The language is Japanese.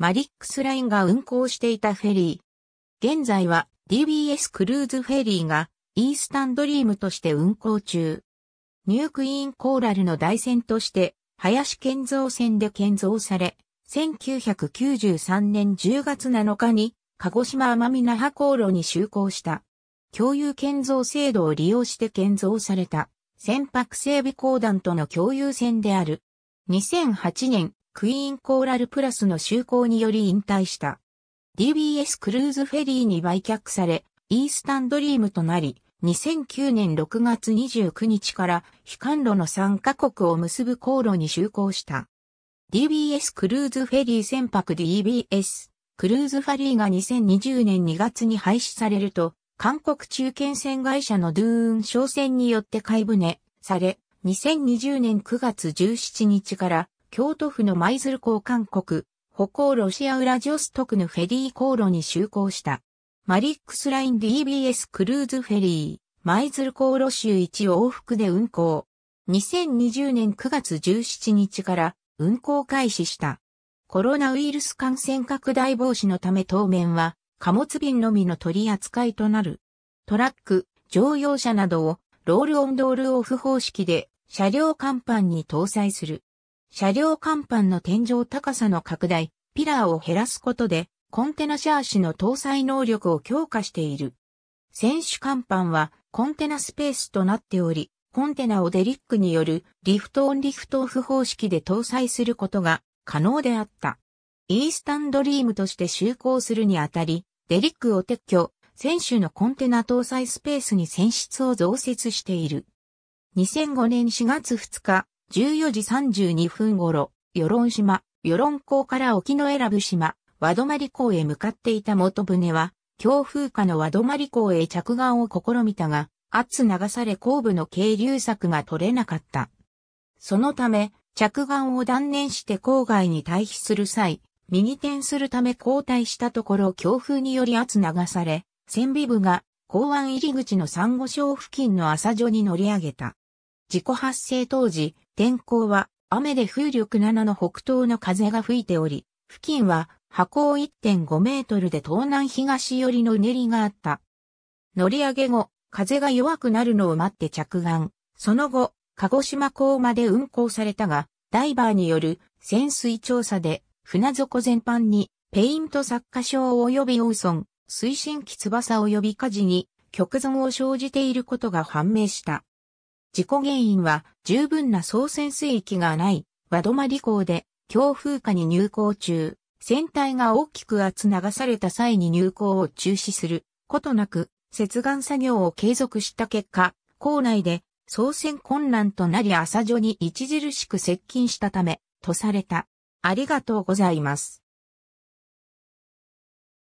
マリックスラインが運行していたフェリー。現在は DBS クルーズフェリーがイースタンドリームとして運行中。ニュークイーンコーラルの台船として林建造船で建造され、1993年10月7日に鹿児島奄美那覇航路に就航した。共有建造制度を利用して建造された船舶整備公団との共有船である。2008年クイーンコーラルプラスの就航により引退した。DBS クルーズフェリーに売却され、イースタンドリームとなり、2009年6月29日から、非管路の3カ国を結ぶ航路に就航した。DBS クルーズフェリー船舶 DBS クルーズファリーが2020年2月に廃止されると、韓国中堅船会社のドゥーン商船によって買い船され、2020年9月17日から京都府の舞鶴港韓国、歩行ロシアウラジオストクのフェリー航路に就航した。マリックスライン DBS クルーズフェリー、舞鶴航路州1往復で運航。2020年9月17日から運航開始した。コロナウイルス感染拡大防止のため当面は貨物便のみの取り扱いとなる。トラック、乗用車などをロールオンドールオフ方式で車両甲板に搭載する。車両甲板の天井高さの拡大、ピラーを減らすことで、コンテナシャーシの搭載能力を強化している。選手甲板はコンテナスペースとなっており、コンテナをデリックによるリフトオンリフトオフ方式で搭載することが可能であった。イースタンドリームとして就航するにあたり、デリックを撤去、選手のコンテナ搭載スペースに選出を増設している。2005年4月2日、14時32分頃、与論島、与論港から沖の選ぶ島、和泊港へ向かっていた元船は、強風下の和泊港へ着岸を試みたが、圧流され後部の渓流策が取れなかった。そのため、着岸を断念して郊外に退避する際、右転するため交代したところ強風により圧流され、船尾部が港湾入り口の珊瑚礁付近の浅所に乗り上げた。事故発生当時、天候は雨で風力7の北東の風が吹いており、付近は波高1.5メートルで東南東寄りのうねりがあった。乗り上げ後、風が弱くなるのを待って着岸。その後、鹿児島港まで運航されたが、ダイバーによる潜水調査で船底全般にペイント作家賞及びオーソン、推進機翼及び火事に極存を生じていることが判明した。事故原因は十分な操船水域がない和泊港で強風下に入港中、船体が大きく圧流された際に入港を中止することなく接岸作業を継続した結果、港内で操船困難となり朝所に著しく接近したため、とされた。ありがとうございます。